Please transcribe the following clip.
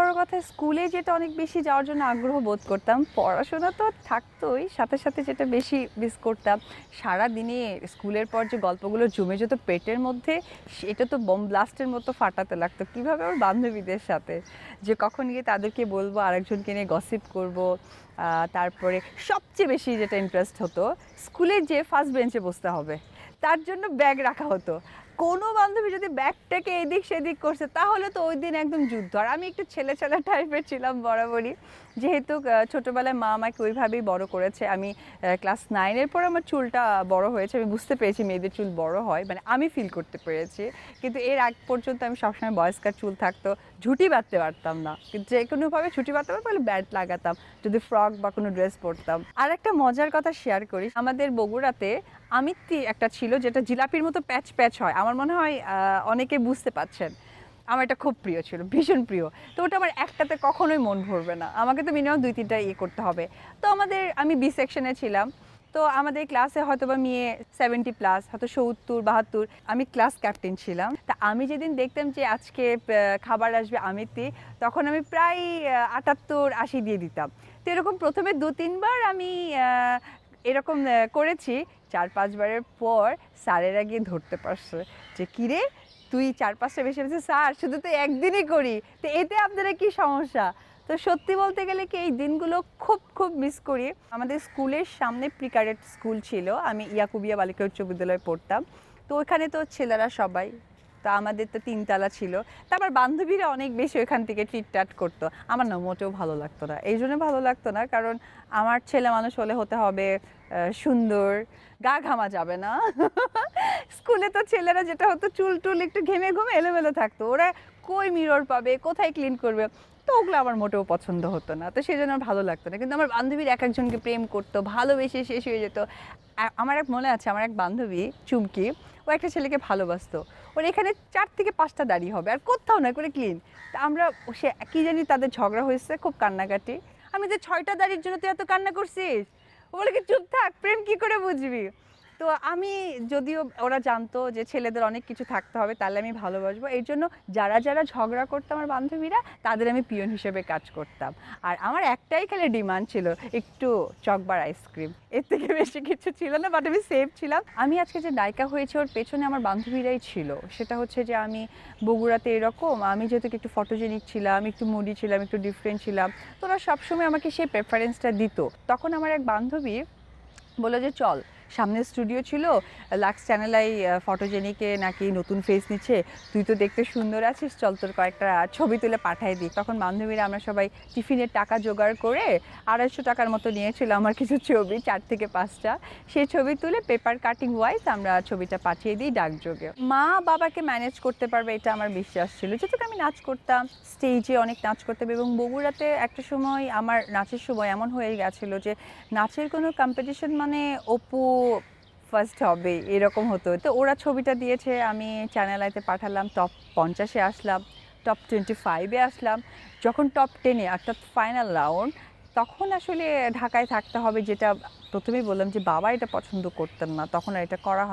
বড় কথা স্কুলে যেটা অনেক বেশি যাওয়ার জন্য আগ্রহ বোধ করতাম পড়াশোনা তো থাকতোই সাথে সাথে যেটা বেশি মিস করতাম সারা দিনে স্কুলের পর যে গল্পগুলো জমে যেত পেটের মধ্যে সেটা তো বোম ব্লাস্টের মতো ফাটাতে লাগতো কীভাবে আমার বান্ধবীদের সাথে যে কখন গিয়ে তাদেরকে বলবো আরেকজনকে নিয়ে গসিপ করব তারপরে সবচেয়ে বেশি যেটা ইন্টারেস্ট হতো স্কুলে যে ফার্স্ট বেঞ্চে বসতে হবে তার জন্য ব্যাগ রাখা হতো কোনো বান্ধবী যদি ব্যাগটাকে এদিক সেদিক করছে তাহলে তো ওই দিন একদম যুদ্ধ আর আমি একটু ছেলে ছেলে টাইপের ছিলাম বরাবরই যেহেতু ছোটোবেলায় মা আমাকে ওইভাবেই বড় করেছে আমি ক্লাস নাইনের পর আমার চুলটা বড় হয়েছে আমি বুঝতে পেরেছি মেয়েদের চুল বড় হয় মানে আমি ফিল করতে পেরেছি কিন্তু এর আগ পর্যন্ত আমি সবসময় বয়স্কার চুল থাকতো ঝুটি বাঁধতে পারতাম না যে কোনোভাবে ছুটি বাঁধতাম তাহলে ব্যাট লাগাতাম যদি ফ্রক বা কোনো ড্রেস পরতাম আর একটা মজার কথা শেয়ার করি আমাদের বগুড়াতে আমিত্তি একটা ছিল যেটা জিলাপির মতো প্যাচ প্যাচ হয় আমার মনে হয় অনেকে বুঝতে পাচ্ছেন আমার এটা খুব প্রিয় ছিল ভীষণ প্রিয় তো ওটা আমার একটাতে কখনোই মন ভরবে না আমাকে তো মিনিমাম দুই তিনটা ইয়ে করতে হবে তো আমাদের আমি বি সেকশনে ছিলাম তো আমাদের ক্লাসে হয়তো বা মেয়ে সেভেন্টি প্লাস হয়তো সত্তর বাহাত্তর আমি ক্লাস ক্যাপ্টেন ছিলাম তা আমি যেদিন দেখতাম যে আজকে খাবার আসবে আমিতে তখন আমি প্রায় আটাত্তর আশি দিয়ে দিতাম তো এরকম প্রথমে দু তিনবার আমি এরকম করেছি চার পাঁচবারের পর স্যারেরা গিয়ে ধরতে পারছে যে কিরে তুই চার পাঁচটা বেশি বেশি স্যার শুধু তো একদিনই করি তো এতে আপনারা কি সমস্যা তো সত্যি বলতে গেলে কি এই দিনগুলো খুব খুব মিস করি আমাদের স্কুলের সামনে প্রিকারেট স্কুল ছিল আমি ইয়াকুবিয়া বালিকা উচ্চ বিদ্যালয়ে পড়তাম তো ওইখানে তো ছেলেরা সবাই তো আমাদের তো তিনতলা ছিল তারপর বান্ধবীরা অনেক বেশি ওইখান থেকে টিটটাট করতো আমার না মোটেও ভালো লাগতো না এই জন্য ভালো লাগতো না কারণ আমার ছেলে মানুষ হলে হতে হবে সুন্দর গা ঘামা যাবে না স্কুলে তো ছেলেরা যেটা হতো চুল টুল একটু ঘেমে ঘুমে এলোমেলো থাকতো ওরা কই মিরর পাবে কোথায় ক্লিন করবে তো ওগুলো আমার মোটেও পছন্দ হতো না তো সেই জন্য ভালো লাগতো না কিন্তু আমার বান্ধবীর এক একজনকে প্রেম করতো ভালোবেসে শেষ হয়ে যেত আমার এক মনে আছে আমার এক বান্ধবী চুমকি ও একটা ছেলেকে ভালোবাসতো ওর এখানে চার থেকে পাঁচটা দাড়ি হবে আর কোথাও না করে ক্লিন তা আমরা সে কী জানি তাদের ঝগড়া হয়েছে খুব কান্নাকাটি আমি যে ছয়টা দাড়ির জন্য তুই এত কান্না করছিস ও বলে কি চুপ থাক প্রেম কি করে বুঝবি তো আমি যদিও ওরা জানতো যে ছেলেদের অনেক কিছু থাকতে হবে তাহলে আমি ভালোবাসবো এই জন্য যারা যারা ঝগড়া করতো আমার বান্ধবীরা তাদের আমি পিয়ন হিসেবে কাজ করতাম আর আমার একটাই খেলে ডিমান্ড ছিল একটু চকবার আইসক্রিম এর থেকে বেশি কিছু ছিল না বাট আমি সেফ ছিলাম আমি আজকে যে নায়িকা হয়েছে ওর পেছনে আমার বান্ধবীরাই ছিল সেটা হচ্ছে যে আমি বগুড়াতে এরকম আমি যেহেতু একটু ফটোজেনিক ছিলাম একটু মুডি ছিলাম একটু ডিফারেন্ট ছিলাম তো ওরা সবসময় আমাকে সেই প্রেফারেন্সটা দিত তখন আমার এক বান্ধবী বলো যে চল সামনে স্টুডিও ছিল লাক্স চ্যানেলাই ফটোজেনিকে নাকি নতুন ফেস নিচ্ছে তুই তো দেখতে সুন্দর আছিস চল তোর কয়েকটা ছবি তুলে পাঠাই দিই তখন বান্ধবীরা আমরা সবাই টিফিনের টাকা জোগাড় করে আড়াইশো টাকার মতো নিয়েছিল আমার কিছু ছবি চার থেকে পাঁচটা সেই ছবি তুলে পেপার কাটিং ওয়াইজ আমরা ছবিটা পাঠিয়ে দিই ডাকযোগে মা বাবাকে ম্যানেজ করতে পারবে এটা আমার বিশ্বাস ছিল যেহেতু আমি নাচ করতাম স্টেজে অনেক নাচ করতে এবং বগুড়াতে একটা সময় আমার নাচের সময় এমন হয়ে গেছিলো যে নাচের কোনো কম্পিটিশন মানে অপু ফার্স্ট হবে এরকম হতো তো ওরা ছবিটা দিয়েছে আমি চ্যানেল আইতে পাঠালাম টপ পঞ্চাশে আসলাম টপ টোয়েন্টি ফাইভে আসলাম যখন টপ টেনে অর্থাৎ ফাইনাল রাউন্ড তখন আসলে ঢাকায় থাকতে হবে যেটা প্রথমেই বললাম যে বাবা এটা পছন্দ করতেন না তখন আর এটা করা হয়